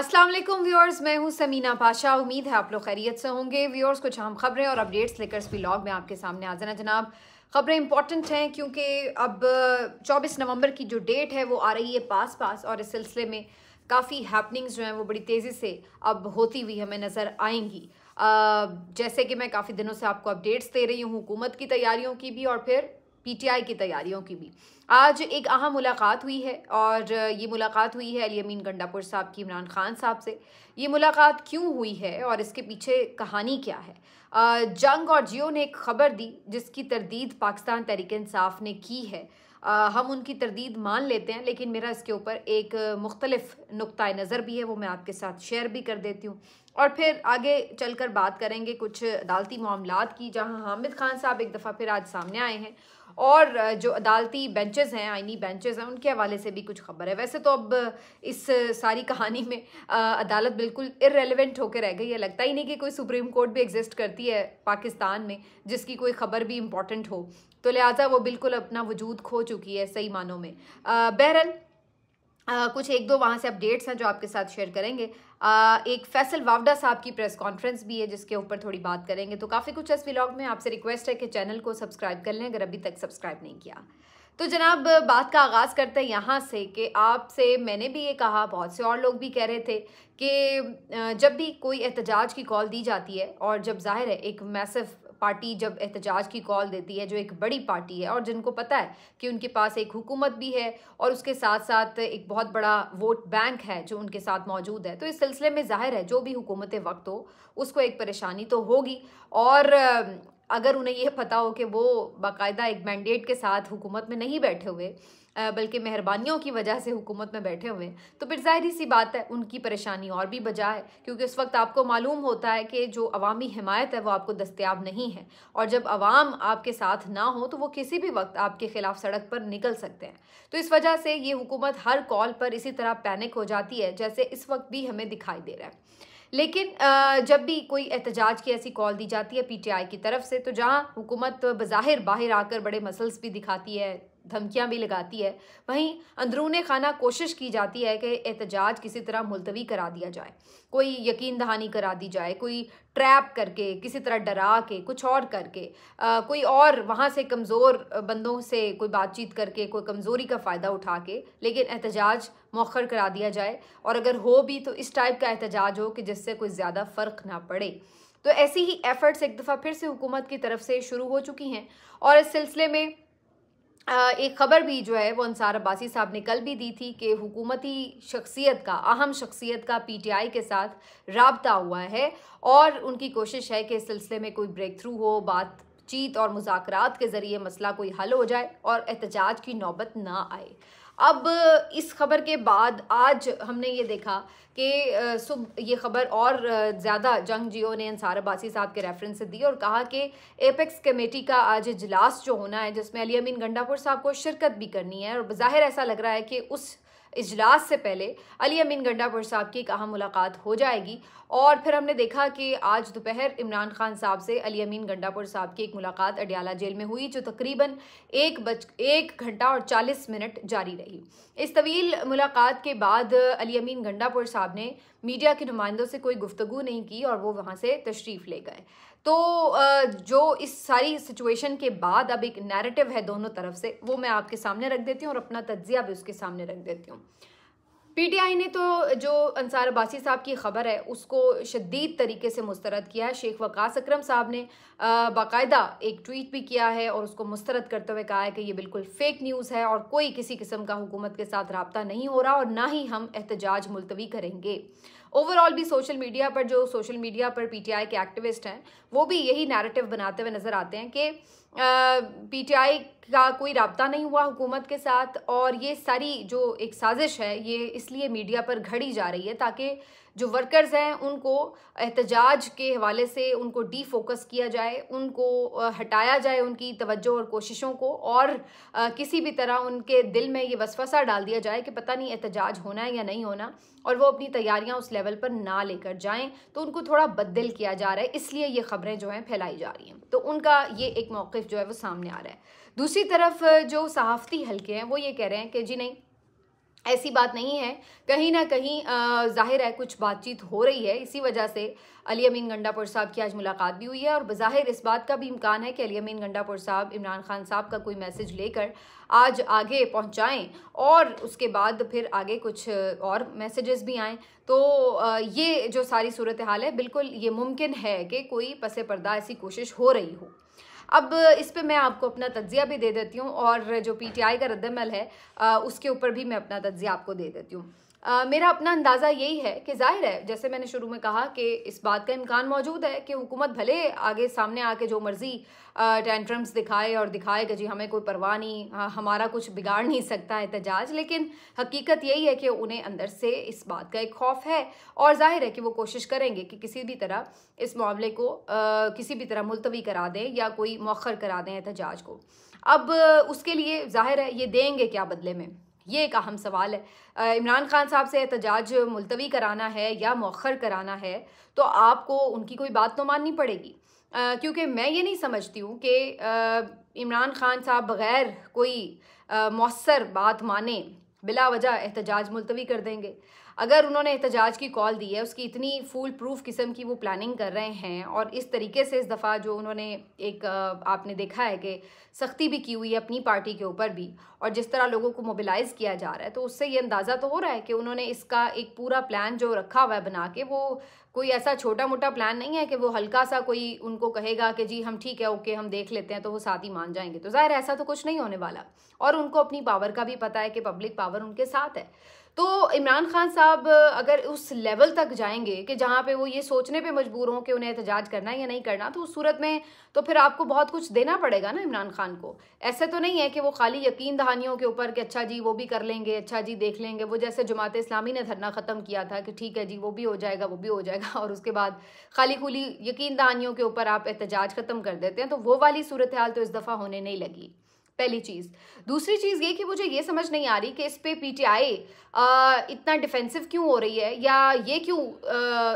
अस्सलाम वालेकुम व्यूअर्स मैं हूं समीना पाशा उम्मीद है आप लोग खैरियत से होंगे व्यूअर्स कुछ हम खबरें और अपडेट्स लेकर इस ब्लॉग में आपके सामने आ जाना जनाब खबरें इंपॉर्टेंट हैं क्योंकि अब 24 नवंबर की जो डेट है वो आ रही है पास पास और इस सिलसिले में काफ़ी हैपनिंग्स जो हैं वो बड़ी तेज़ी से अब होती हुई हमें नज़र आएंगी जैसे कि मैं काफ़ी दिनों से आपको अपडेट्स दे रही हूँ हुकूमत की तैयारियों की भी और फिर आई की तैयारियों की भी आज एक अहम मुलाकात हुई है और ये मुलाकात हुई है अलीमीन गंडापुर साहब की इमरान खान साहब से ये मुलाकात क्यों हुई है और इसके पीछे कहानी क्या है जंग और जियो ने एक खबर दी जिसकी तरदीद पाकिस्तान तहरीक इंसाफ ने की है हम उनकी तरदीद मान लेते हैं लेकिन मेरा इसके ऊपर एक मुख्तलिफ नुक़ नज़र भी है वो मैं आपके साथ शेयर भी कर देती हूँ और फिर आगे चल कर बात करेंगे कुछ अदालती मामला की जहाँ हामिद खान साहब एक दफ़ा फिर आज सामने आए हैं और जो अदालती बेंचेस हैं आइनी बेंचेस हैं उनके हवाले से भी कुछ खबर है वैसे तो अब इस सारी कहानी में अदालत बिल्कुल इरेलीवेंट होकर रह गई है लगता ही नहीं कि कोई सुप्रीम कोर्ट भी एग्जिस्ट करती है पाकिस्तान में जिसकी कोई ख़बर भी इम्पॉर्टेंट हो तो लिहाजा वो बिल्कुल अपना वजूद खो चुकी है सही मानों में बहरहाल कुछ एक दो वहाँ से अपडेट्स हैं जो आपके साथ शेयर करेंगे एक फैसल वावडा साहब की प्रेस कॉन्फ्रेंस भी है जिसके ऊपर थोड़ी बात करेंगे तो काफ़ी कुछ इस व्लॉग में आपसे रिक्वेस्ट है कि चैनल को सब्सक्राइब कर लें अगर अभी तक सब्सक्राइब नहीं किया तो जनाब बात का आगाज़ करते हैं यहाँ से कि आपसे मैंने भी ये कहा बहुत से और लोग भी कह रहे थे कि जब भी कोई एहतजाज की कॉल दी जाती है और जब जाहिर है एक मैसेफ पार्टी जब एहतजाज की कॉल देती है जो एक बड़ी पार्टी है और जिनको पता है कि उनके पास एक हुकूमत भी है और उसके साथ साथ एक बहुत बड़ा वोट बैंक है जो उनके साथ मौजूद है तो इस सिलसिले में जाहिर है जो भी हुकूमत वक्त हो उसको एक परेशानी तो होगी और अगर उन्हें यह पता हो कि वो बाकायदा एक मैंडेट के साथ हुकूमत में नहीं बैठे हुए बल्कि मेहरबानियों की वजह से हुकूमत में बैठे हुए हैं तो फिर जाहिर सी बात है उनकी परेशानी और भी बजा है क्योंकि उस वक्त आपको मालूम होता है कि जो अवामी हमायत है वो आपको दस्तियाब नहीं है और जब आवाम आपके साथ ना हो तो वो किसी भी वक्त आपके खिलाफ सड़क पर निकल सकते हैं तो इस वजह से ये हुकूमत हर कॉल पर इसी तरह पैनिक हो जाती है जैसे इस वक्त भी हमें दिखाई दे रहा है लेकिन जब भी कोई एहतजाज की ऐसी कॉल दी जाती है पीटीआई की तरफ से तो जहाँ हुकूमत बाहिर बाहर आकर बड़े मसल्स भी दिखाती है धमकियां भी लगाती है वहीं अंदरून खाना कोशिश की जाती है कि एहतजाज किसी तरह मुलतवी करा दिया जाए कोई यकीन दहानी करा दी जाए कोई ट्रैप करके किसी तरह डरा के कुछ और करके आ, कोई और वहाँ से कमज़ोर बंदों से कोई बातचीत करके कोई कमज़ोरी का फ़ायदा उठा के लेकिन एहतजाज मौखर करा दिया जाए और अगर हो भी तो इस टाइप का एहतजाज हो कि जिससे कोई ज़्यादा फ़र्क ना पड़े तो ऐसी ही एफ़र्ट्स एक दफ़ा फिर से हुकूमत की तरफ से शुरू हो चुकी हैं और इस सिलसिले में एक ख़बर भी जो है वो अंसार अब्बासी साहब ने कल भी दी थी कि हुकूमती शख्सियत का अहम शख्सियत का पीटीआई के साथ रबता हुआ है और उनकी कोशिश है कि इस सिलसिले में कोई ब्रेक थ्रू हो बात चीत और मुजाकरात के ज़रिए मसला कोई हल हो जाए और एहतजाज की नौबत ना आए अब इस खबर के बाद आज हमने ये देखा कि सुबह ये खबर और ज़्यादा जंग जियो ने अंसार अब्बासी साहब के रेफरेंस से दी और कहा कि एपेक्स कमेटी का आज इजलास जो होना है जिसमें अली अमीन गंडापुर साहब को शिरकत भी करनी है और बाहिर ऐसा लग रहा है कि उस इजलास से पहले अली अमीन गंडापुर साहब की एक अहम मुलाकात हो जाएगी और फिर हमने देखा कि आज दोपहर इमरान खान साहब से अली अमीन गंडापुर साहब की एक मुलाकात अडियाला जेल में हुई जो तकरीबन एक बज एक घंटा और चालीस मिनट जारी रही इस तवील मुलाकात के बाद अली अमीन गंडापुर साहब ने मीडिया के नुमाइंदों से कोई गुफ्तु नहीं की और वो वहाँ से तशरीफ़ ले गए तो जो इस सारी सिचुएशन के बाद अब एक नैरेटिव है दोनों तरफ से वो मैं आपके सामने रख देती हूँ और अपना तजिया भी उसके सामने रख देती हूँ पीटीआई ने तो जो अंसार अब्बासी साहब की खबर है उसको शदीद तरीके से मुस्तरद किया है शेख वकास अक्रम साहब ने बाकायदा एक ट्वीट भी किया है और उसको मुस्तरद करते हुए कहा है कि ये बिल्कुल फेक न्यूज़ है और कोई किसी किस्म का हुकूमत के साथ रबता नहीं हो रहा और ना ही हम एहतजाज मुलतवी करेंगे ओवरऑल भी सोशल मीडिया पर जो सोशल मीडिया पर पीटीआई के एक्टिविस्ट हैं वो भी यही नैरेटिव बनाते हुए नज़र आते हैं कि पीटीआई का कोई रबता नहीं हुआ हुकूमत के साथ और ये सारी जो एक साजिश है ये इसलिए मीडिया पर घड़ी जा रही है ताकि जो वर्कर्स हैं उनको एहतजाज के हवाले से उनको डीफोकस किया जाए उनको हटाया जाए उनकी तवज्जो और कोशिशों को और किसी भी तरह उनके दिल में ये वसवसा डाल दिया जाए कि पता नहीं एहतजाज होना है या नहीं होना और वो अपनी तैयारियां उस लेवल पर ना लेकर जाएं तो उनको थोड़ा बदल किया जा रहा है इसलिए ये खबरें जो हैं फैलाई जा रही हैं तो उनका ये एक मौक़ जो है वो सामने आ रहा है दूसरी तरफ जो सहाफ़ती हल्के हैं वो ये कह रहे हैं कि जी नहीं ऐसी बात नहीं है कहीं ना कहीं जाहिर है कुछ बातचीत हो रही है इसी वजह से अली अमीन गंडापुर साहब की आज मुलाकात भी हुई है और बज़ाहिर इस बात का भी इम्कान है कि अली अमीन गंडापुर साहब इमरान खान साहब का कोई मैसेज लेकर आज आगे पहुंचाएं और उसके बाद फिर आगे कुछ और मैसेजेस भी आएँ तो ये जो सारी सूरत हाल है बिल्कुल ये मुमकिन है कि कोई पस पर्दा ऐसी कोशिश हो रही हो अब इस पर मैं आपको अपना तज्जिया भी दे देती हूँ और जो आई का रद्दमल है उसके ऊपर भी मैं अपना तज्जिया आपको दे देती हूँ मेरा अपना अंदाज़ा यही है कि जाहिर है जैसे मैंने शुरू में कहा कि इस बात का इम्कान मौजूद है कि हुकूमत भले आगे सामने आके जो मर्ज़ी टेंट्रम्स दिखाए और दिखाए कि जी हमें कोई परवाह नहीं हमारा कुछ बिगाड़ नहीं सकता एहतजाज लेकिन हकीकत यही है कि उन्हें अंदर से इस बात का एक खौफ है और जाहिर है कि वो कोशिश करेंगे कि किसी भी तरह इस मामले को आ, किसी भी तरह मुलतवी करा दें या कोई मौखर करा दें एहतजाज को अब उसके लिए जाहिर है ये देंगे क्या बदले में ये एक अहम सवाल है इमरान खान साहब से एहतजाज मुलतवी कराना है या मौखर कराना है तो आपको उनकी कोई बात तो माननी पड़ेगी क्योंकि मैं ये नहीं समझती हूँ कि इमरान खान साहब बग़ैर कोई मौसर बात माने बिला वजह एहतजाज मुलतवी कर देंगे अगर उन्होंने एहतजाज की कॉल दी है उसकी इतनी फूल प्रूफ किस्म की वो प्लानिंग कर रहे हैं और इस तरीके से इस दफ़ा जो उन्होंने एक आपने देखा है कि सख्ती भी की हुई है अपनी पार्टी के ऊपर भी और जिस तरह लोगों को मोबिलाइज़ किया जा रहा है तो उससे ये अंदाज़ा तो हो रहा है कि उन्होंने इसका एक पूरा प्लान जो रखा हुआ है बना के वो कोई ऐसा छोटा मोटा प्लान नहीं है कि वो हल्का सा कोई उनको कहेगा कि जी हम ठीक है ओके हम देख लेते हैं तो वो साथ ही मान जाएंगे तो ज़ाहिर ऐसा तो कुछ नहीं होने वाला और उनको अपनी पावर का भी पता है कि पब्लिक पावर उनके साथ है तो इमरान खान साहब अगर उस लेवल तक जाएंगे कि जहाँ पे वो ये सोचने पे मजबूर हों कि उन्हें एहतजाज करना है या नहीं करना तो उस सूरत में तो फिर आपको बहुत कुछ देना पड़ेगा ना इमरान खान को ऐसे तो नहीं है कि वो खाली यकीन दहानियों के ऊपर कि अच्छा जी वो भी कर लेंगे अच्छा जी देख लेंगे वो जैसे जमात इस्लामी ने धरना ख़त्म किया था कि ठीक है जी वो भी हो जाएगा वो भी हो जाएगा और उसके बाद खाली खुली यकीन दहानियों के ऊपर आप एहतजाज ख़त्म कर देते हैं तो वो वाली सूरत हाल तो इस दफ़ा होने नहीं लगी पहली चीज़ दूसरी चीज़ ये कि मुझे ये समझ नहीं आ रही कि इस पर पीटीआई इतना डिफेंसिव क्यों हो रही है या ये क्यों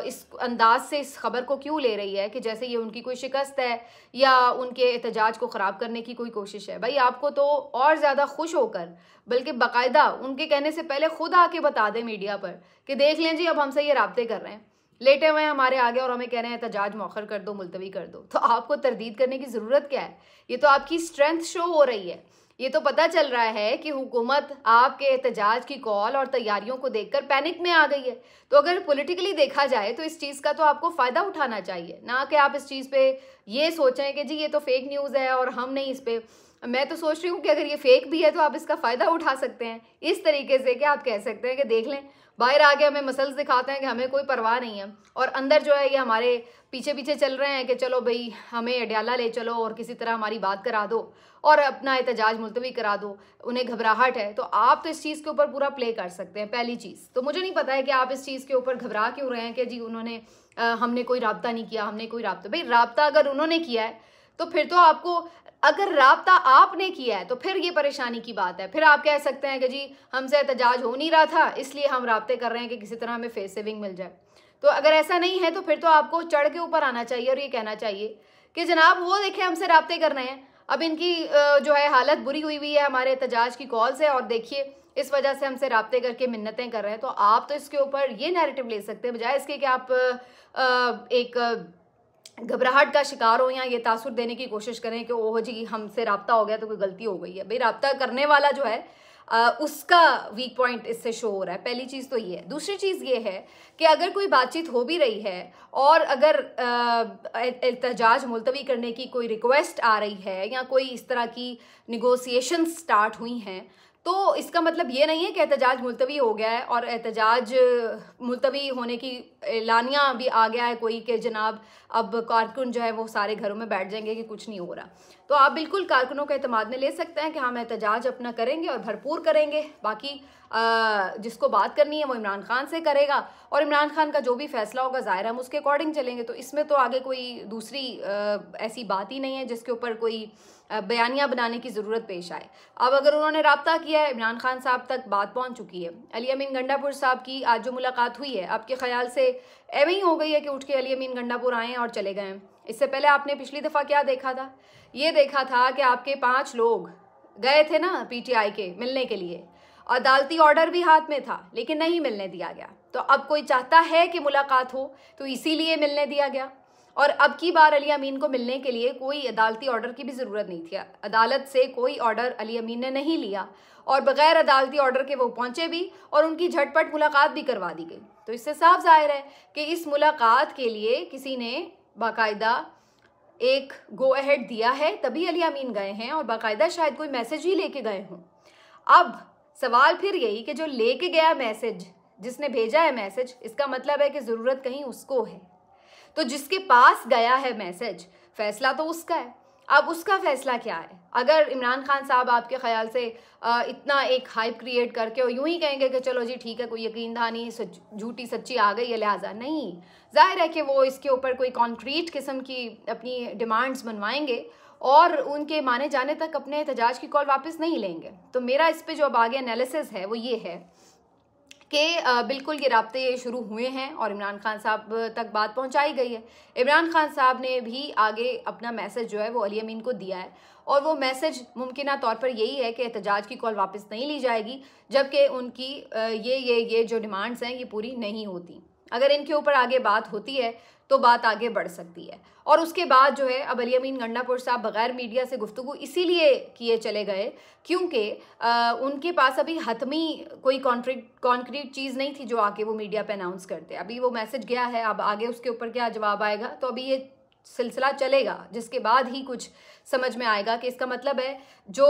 इस अंदाज से इस खबर को क्यों ले रही है कि जैसे ये उनकी कोई शिकस्त है या उनके एहतजाज को ख़राब करने की कोई कोशिश है भाई आपको तो और ज़्यादा खुश होकर बल्कि बाकायदा उनके कहने से पहले खुद आके बता दें मीडिया पर कि देख लें जी अब हमसे ये रबते कर रहे हैं लेटे हुए हैं हमारे आगे और हमें कह रहे हैं एहतजाज मौखर कर दो मुलतवी कर दो तो आपको तरदीद करने की ज़रूरत क्या है ये तो आपकी स्ट्रेंथ शो हो रही है ये तो पता चल रहा है कि हुकूमत आपके एहतजाज की कॉल और तैयारियों को देखकर पैनिक में आ गई है तो अगर पॉलिटिकली देखा जाए तो इस चीज़ का तो आपको फ़ायदा उठाना चाहिए ना कि आप इस चीज़ पे ये सोचें कि जी ये तो फेक न्यूज़ है और हम नहीं इस पर मैं तो सोच रही हूँ कि अगर ये फेक भी है तो आप इसका फ़ायदा उठा सकते हैं इस तरीके से कि आप कह सकते हैं कि देख लें बाहर आके हमें मसल्स दिखाते हैं कि हमें कोई परवाह नहीं है और अंदर जो है ये हमारे पीछे पीछे चल रहे हैं कि चलो भाई हमें अड्याला ले चलो और किसी तरह हमारी बात करा दो और अपना एहतजाज मुलतवी करा दो उन्हें घबराहट है तो आप तो इस चीज़ के ऊपर पूरा प्ले कर सकते हैं पहली चीज़ तो मुझे नहीं पता है कि आप इस चीज़ के ऊपर घबरा क्यों रहे हैं कि जी उन्होंने आ, हमने कोई रबता नहीं किया हमने कोई रबता भाई रबता अगर उन्होंने किया है तो फिर तो आपको अगर रबता आपने किया है तो फिर ये परेशानी की बात है फिर आप कह सकते हैं कि जी हमसे एहतजाज हो नहीं रहा था इसलिए हम रबते कर रहे हैं कि किसी तरह हमें फेस सेविंग मिल जाए तो अगर ऐसा नहीं है तो फिर तो आपको चढ़ के ऊपर आना चाहिए और ये कहना चाहिए कि जनाब वो देखें हमसे रबते कर रहे हैं अब इनकी जो है हालत बुरी हुई हुई है हमारे एहतजाज की कॉल से और देखिए इस वजह से हमसे रबते करके मिन्नतें कर रहे हैं तो आप तो इसके ऊपर ये नैरेटिव ले सकते हैं बजाय इसके कि आप एक घबराहट का शिकार हो या ये तासुर देने की कोशिश करें कि ओह जी हमसे रबता हो गया तो कोई गलती हो गई है भाई रबता करने वाला जो है आ, उसका वीक पॉइंट इससे शो हो रहा है पहली चीज़ तो ये है दूसरी चीज़ ये है कि अगर कोई बातचीत हो भी रही है और अगर एहतजाज मुलतवी करने की कोई रिक्वेस्ट आ रही है या कोई इस तरह की निगोसिएशन स्टार्ट हुई हैं तो इसका मतलब ये नहीं है कि एहतजाज मुलतवी हो गया है और एहतजाज मुलतवी होने की एलानिया अभी आ गया है कोई कि जनाब अब कारकुन जो है वो सारे घरों में बैठ जाएंगे कि कुछ नहीं हो रहा तो आप बिल्कुल कारकुनों का अतमाद में ले सकते हैं कि हम हाँ, एहतजाज अपना करेंगे और भरपूर करेंगे बाकी जिसको बात करनी है वो इमरान खान से करेगा और इमरान खान का जो भी फैसला होगा ज़ाहिर हम उसके अकॉर्डिंग चलेंगे तो इसमें तो आगे कोई दूसरी ऐसी बात ही नहीं है जिसके ऊपर कोई बयानियाँ बनाने की ज़रूरत पेश आए अब अगर उन्होंने रबता किया है इमरान खान साहब तक बात पहुँच चुकी है अली अमीन गंडापुर साहब की आज जो मुलाकात हुई है आपके ख्याल से एवं ही हो गई है कि उठ के अली अमीन गंडापुर आए और चले गए इससे पहले आपने पिछली दफ़ा क्या देखा था ये देखा था कि आपके पाँच लोग गए थे ना पीटीआई के मिलने के लिए अदालती ऑर्डर भी हाथ में था लेकिन नहीं मिलने दिया गया तो अब कोई चाहता है कि मुलाकात हो तो इसीलिए मिलने दिया गया और अब की बार अली अमीन को मिलने के लिए कोई अदालती ऑर्डर की भी ज़रूरत नहीं थी अदालत से कोई ऑर्डर अली अमीन ने नहीं लिया और बगैर अदालती ऑर्डर के वो पहुंचे भी और उनकी झटपट मुलाकात भी करवा दी गई तो इससे साफ जाहिर है कि इस मुलाकात के लिए किसी ने बाकायदा एक गो अहेड दिया है तभी अली अमीन गए हैं और बाकायदा शायद कोई मैसेज ही लेके गए हों अब सवाल फिर यही कि जो लेके गया मैसेज जिसने भेजा है मैसेज इसका मतलब है कि ज़रूरत कहीं उसको है तो जिसके पास गया है मैसेज फैसला तो उसका है अब उसका फैसला क्या है अगर इमरान खान साहब आपके ख्याल से इतना एक हाइप क्रिएट करके और यूं ही कहेंगे कि चलो जी ठीक है कोई यकीन नहीं झूठी सच्ची आ गई है लिहाजा नहीं जाहिर है कि वो इसके ऊपर कोई कॉन्क्रीट किस्म की अपनी डिमांड्स बनवाएंगे और उनके माने जाने तक अपने एहतजाज की कॉल वापस नहीं लेंगे तो मेरा इस पर जो अब आगे एनालिसिस है वो ये है कि बिल्कुल ये रबते शुरू हुए हैं और इमरान खान साहब तक बात पहुंचाई गई है इमरान खान साहब ने भी आगे अपना मैसेज जो है वो अली अमीन को दिया है और वो मैसेज मुमकिन तौर पर यही है कि एहतजाज की कॉल वापस नहीं ली जाएगी जबकि उनकी ये ये ये जो डिमांड्स हैं ये पूरी नहीं होती अगर इनके ऊपर आगे बात होती है तो बात आगे बढ़ सकती है और उसके बाद जो है अब अली अमीन गंडापुर साहब बगैर मीडिया से गुफ्तु इसीलिए किए चले गए क्योंकि उनके पास अभी हतमी कोई कॉन्क्रीट कॉन्क्रीट चीज़ नहीं थी जो आके वो मीडिया पे अनाउंस करते अभी वो मैसेज गया है अब आगे उसके ऊपर क्या जवाब आएगा तो अभी ये सिलसिला चलेगा जिसके बाद ही कुछ समझ में आएगा कि इसका मतलब है जो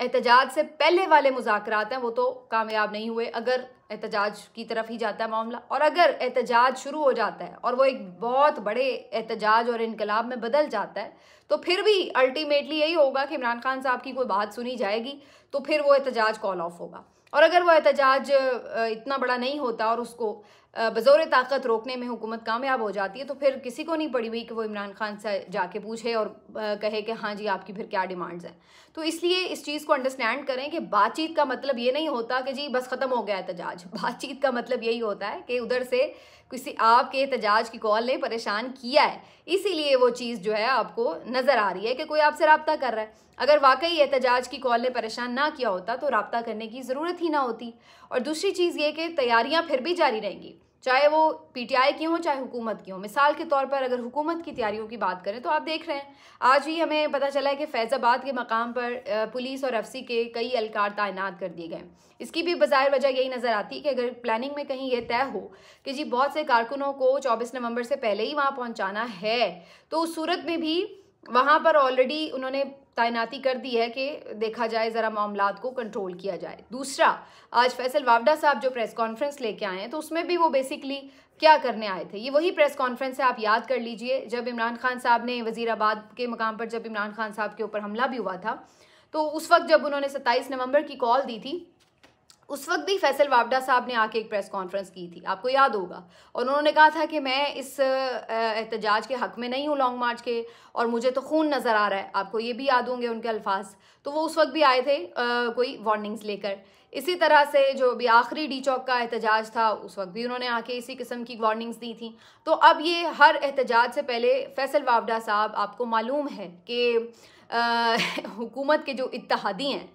एहतजाज से पहले वाले मुजाकर हैं वो तो कामयाब नहीं हुए अगर एहतजाज की तरफ ही जाता है मामला और अगर एहतजाज शुरू हो जाता है और वो एक बहुत बड़े एहतजाज और इनकलाब में बदल जाता है तो फिर भी अल्टीमेटली यही होगा कि इमरान खान साहब की कोई बात सुनी जाएगी तो फिर वो एहतजाज कॉल ऑफ होगा और अगर वो एहतजाज इतना बड़ा नहीं होता और उसको बज़ोर ताकत रोकने में हुकूमत कामयाब हो जाती है तो फिर किसी को नहीं पड़ी हुई कि वो इमरान खान से जाके पूछे और कहे कि हाँ जी आपकी फिर क्या डिमांड्स हैं तो इसलिए इस चीज़ को अंडरस्टैंड करें कि बातचीत का मतलब ये नहीं होता कि जी बस ख़त्म हो गया एहतजाज बातचीत का मतलब यही होता है कि उधर से किसी आपके एहतजाज की कॉल ने परेशान किया है इसीलिए वो चीज़ जो है आपको नज़र आ रही है कि कोई आपसे रबता कर रहा है अगर वाकई एहतजाज की कॉल ने परेशान ना किया होता तो रबता करने की ज़रूरत ही ना होती और दूसरी चीज़ ये कि तैयारियाँ फिर भी जारी रहेंगी चाहे वो पीटीआई की हों चाहे हुकूमत की हों मिसाल के तौर पर अगर हुकूमत की तैयारियों की बात करें तो आप देख रहे हैं आज ही हमें पता चला है कि फैज़ाबाद के मकाम पर पुलिस और एफ के कई अलकार तैनात कर दिए गए इसकी भी बाहर वजह यही नज़र आती है कि अगर प्लानिंग में कहीं ये तय हो कि जी बहुत से कारकुनों को चौबीस नवंबर से पहले ही वहाँ पहुँचाना है तो उस सूरत में भी वहाँ पर ऑलरेडी उन्होंने तैनाती कर दी है कि देखा जाए ज़रा मामला को कंट्रोल किया जाए दूसरा आज फैसल वावडा साहब जो प्रेस कॉन्फ्रेंस लेके आए हैं तो उसमें भी वो बेसिकली क्या करने आए थे ये वही प्रेस कॉन्फ्रेंस है आप याद कर लीजिए जब इमरान खान साहब ने वजीराबाद के मकाम पर जब इमरान खान साहब के ऊपर हमला भी हुआ था तो उस वक्त जब उन्होंने सत्ताईस नवंबर की कॉल दी थी उस वक्त भी फैसल वावडा साहब ने आके एक प्रेस कॉन्फ्रेंस की थी आपको याद होगा और उन्होंने कहा था कि मैं इस एहतजाज के हक़ में नहीं हूँ लॉन्ग मार्च के और मुझे तो खून नज़र आ रहा है आपको ये भी याद होंगे उनके अल्फाज तो वो उस वक्त भी आए थे आ, कोई वार्निंग्स लेकर इसी तरह से जो अभी आखिरी डी चौक का एहतजाज था उस वक्त भी उन्होंने आके इसी किस्म की वार्निंग्स दी थी तो अब ये हर एहतजाज से पहले फैसल वावडा साहब आपको मालूम है कि हुकूमत के जो इतिहादी हैं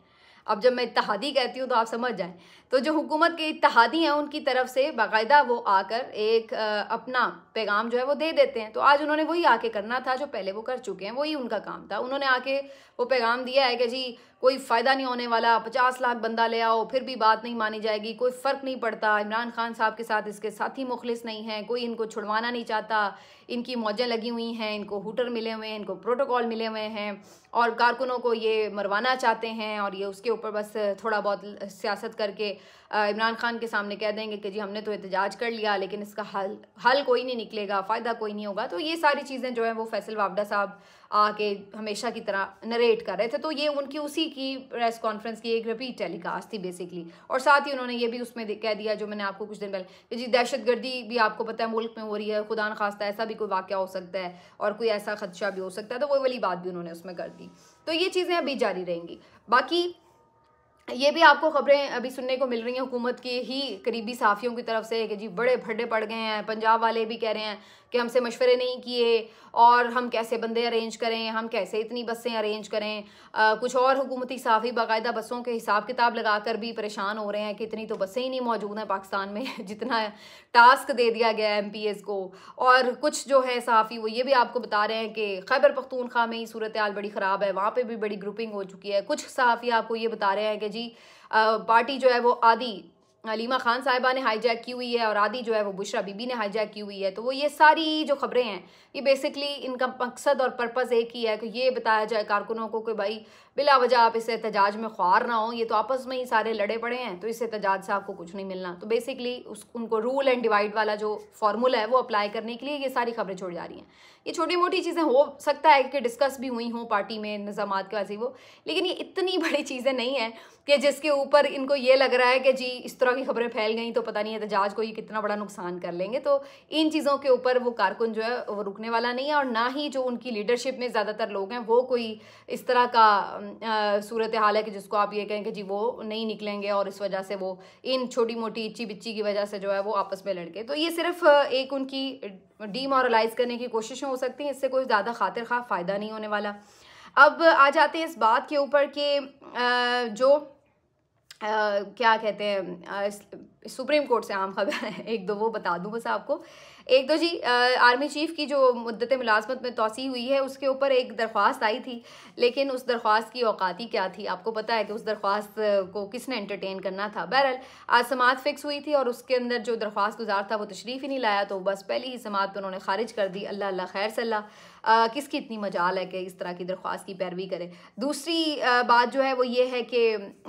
अब जब मैं इतहादी कहती हूँ तो आप समझ जाएं तो जो हुकूमत के इतहादी हैं उनकी तरफ से बाकायदा वो आकर एक अपना पैगाम जो है वो दे देते हैं तो आज उन्होंने वही आके करना था जो पहले वो कर चुके हैं वही उनका काम था उन्होंने आके वो पैगाम दिया है कि जी कोई फ़ायदा नहीं होने वाला पचास लाख बंदा ले आओ फिर भी बात नहीं मानी जाएगी कोई फ़र्क नहीं पड़ता इमरान खान साहब के साथ इसके साथी मुखलिस नहीं हैं कोई इनको छुड़वाना नहीं चाहता इनकी मौजें लगी हुई हैं इनको हुटर मिले हुए हैं इनको प्रोटोकॉल मिले हुए हैं और कारकुनों को ये मरवाना चाहते हैं और ये उसके ऊपर बस थोड़ा बहुत सियासत करके इमरान खान के सामने कह देंगे कि जी हमने तो एहतजाज कर लिया लेकिन इसका हल हल कोई नहीं निकलेगा फ़ायदा कोई नहीं होगा तो ये सारी चीज़ें जो है वो फैसल वावडा साहब आके हमेशा की तरह नरेट कर रहे थे तो ये उनकी उसी की प्रेस कॉन्फ्रेंस की एक रिपीट टेलीकास्ट थी बेसिकली और साथ ही उन्होंने ये भी उसमें कह दिया जो मैंने आपको कुछ दिन पहले कि जी दहशतगर्दी भी आपको पता है मुल्क में हो रही है खुदा खास्ता ऐसा भी कोई वाक़ हो सकता है और कोई ऐसा खदशा भी हो सकता है तो वो वाली बात भी उन्होंने उसमें कर दी तो ये चीज़ें अभी जारी रहेंगी बाकी ये भी आपको खबरें अभी सुनने को मिल रही हैं हुकूमत की ही करीबी साफियों की तरफ से कि जी बड़े भड्डे पड़ गए हैं पंजाब वाले भी कह रहे हैं कि हमसे मशवरे नहीं किए और हम कैसे बंदे अरेंज करें हम कैसे इतनी बसें अरेंज करें आ, कुछ और हुकूमती साफ़ी बाकायदा बसों के हिसाब किताब लगा कर भी परेशान हो रहे हैं कि इतनी तो बसें ही नहीं मौजूद हैं पाकिस्तान में जितना टास्क दे दिया गया है एम को और कुछ जो है सहाफ़ी वो ये भी आपको बता रहे हैं कि खैबर पख्तूनख्वा में ही सूरत हाल बड़ी ख़राब है वहाँ पर भी बड़ी ग्रुपिंग हो चुकी है कुछ सहाफ़ी आपको ये बता रहे हैं कि जी जी पार्टी जो है वो आदि लीमा खान साहिबा ने हाईजैक की हुई है और आदि जो है वो बुशरा बीबी ने हाईजैक की हुई है तो वो ये सारी जो खबरें हैं ये बेसिकली इनका मकसद और पर्पज़ एक ही है कि ये बताया जाए कारकुनों को कि भाई बिला वजह आप इस एहतजाज में ख्वार ना हो ये तो आपस में ही सारे लड़े पड़े हैं तो इस एहतजाज से आपको कुछ नहीं मिलना तो बेसिकली उस उनको रूल एंड डिवाइड वाला जो फार्मूला है वो अप्लाई करने के लिए ये सारी खबरें छोड़ जा रही हैं ये छोटी मोटी चीज़ें हो सकता है कि डिस्कस भी हुई हों पार्टी में निज़ाम के वैसे वो लेकिन ये इतनी बड़ी चीज़ें नहीं हैं कि जिसके ऊपर इनको ये लग रहा है कि जी इस तरह की खबरें फैल गई तो पता नहीं एहतजाज को ये कितना बड़ा नुकसान कर लेंगे तो इन चीज़ों के ऊपर वो कारकुन जो है वो रुकने वाला नहीं है और ना ही जो उनकी लीडरशिप में ज़्यादातर लोग हैं वो कोई इस तरह का सूरत हाल है कि जिसको आप ये कहें कि जी वो नहीं निकलेंगे और इस वजह से वो इन छोटी मोटी इच्ची बिच्ची की वजह से जो है वो आपस में लड़के तो ये सिर्फ एक उनकी डीमोरलाइज करने की कोशिशें हो सकती हैं इससे कोई ज़्यादा खातिर खा फ़ायदा नहीं होने वाला अब आ जाते हैं इस बात के ऊपर कि जो आ, क्या कहते हैं सुप्रीम कोर्ट से आम खबर है एक दो वो बता दूँ बस आपको एक दो जी आ, आर्मी चीफ की जो मुद्दत मुलाजमत में तोसी हुई है उसके ऊपर एक दरख्वास्त आई थी लेकिन उस दरख्वास्त की औकाती क्या थी आपको पता है कि उस दरख्वास्त को किसने एंटरटेन करना था बहरहाल आज समात फिक्स हुई थी और उसके अंदर जो दरख्वास्त गुजार था वो तशरीफ़ ही नहीं लाया तो बस पहली ही समात पर उन्होंने खारिज कर दी अल्लाह अल्लाह खैर सल्ला किसकी इतनी मजाल है कि इस तरह की दरख्वास्त की पैरवी करे दूसरी बात जो है वो ये है कि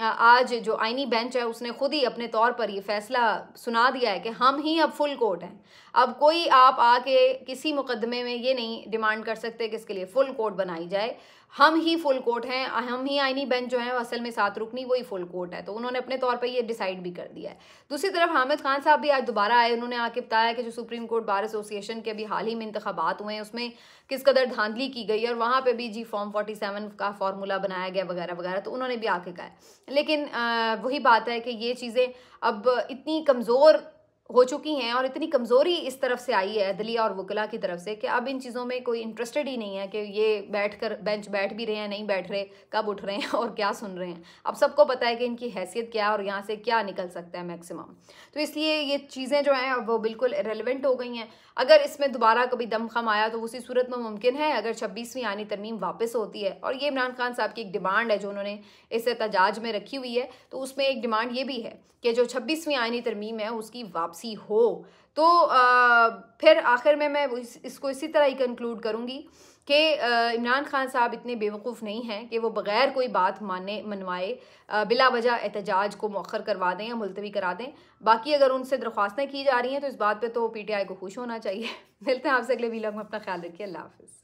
आज जो आइनी बेंच है उसने खुद ही अपने तौर पर ये फैसला सुना दिया है कि हम ही अब फुल कोर्ट हैं अब कोई आप आके किसी मुकदमे में ये नहीं डिमांड कर सकते कि इसके लिए फुल कोर्ट बनाई जाए हम ही फुल कोर्ट हैं हम ही आईनी बेंच जो है असल में सात रुकनी वही फुल कोर्ट है तो उन्होंने अपने तौर पर ये डिसाइड भी कर दिया है दूसरी तरफ हामिद खान साहब भी आज दोबारा आए उन्होंने आके बताया कि जो सुप्रीम कोर्ट बार एसोसिएशन के अभी हाल ही में इंतबात हुए हैं उसमें किस कदर धांधली की गई और वहाँ पर भी जी फॉर्म फोर्टी का फार्मूला बनाया गया वगैरह वगैरह तो उन्होंने भी आके कहा लेकिन वही बात है कि ये चीज़ें अब इतनी कमज़ोर हो चुकी हैं और इतनी कमज़ोरी इस तरफ से आई है अदलिया और वकला की तरफ से कि अब इन चीज़ों में कोई इंटरेस्टेड ही नहीं है कि ये बैठ कर बेंच बैठ भी रहे हैं नहीं बैठ रहे कब उठ रहे हैं और क्या सुन रहे हैं अब सबको पता है कि इनकी हैसियत क्या है और यहाँ से क्या निकल सकता है मैक्सिमम तो इसलिए ये चीज़ें जो हैं वो बिल्कुल रेलिवेंट हो गई हैं अगर इसमें दोबारा कभी दमखम आया तो उसी सूरत में मुमकिन है अगर छब्बीसवीं आनी तरमीम वापस होती है और ये इमरान खान साहब की एक डिमांड है जो उन्होंने इस एहताज में रखी हुई है तो उसमें एक डिमांड ये भी है कि जो छब्बीसवीं आनी तरमीम है उसकी वापसी राशि हो तो आ, फिर आखिर में मैं इस, इसको इसी तरह ही कंक्लूड करूँगी कि इमरान खान साहब इतने बेवकूफ़ नहीं हैं कि वो बग़ैर कोई बात माने मनवाए बिला वजह एहतजाज को मौखर करवा दें या मुलतवी करा दें बाकी अगर उनसे दरख्वास्तें की जा रही हैं तो इस बात पर तो पी टी आई को खुश होना चाहिए मिलते हैं आपसे अगले वीलॉग में अपना ख्याल रखिए अल्लाह हाफ़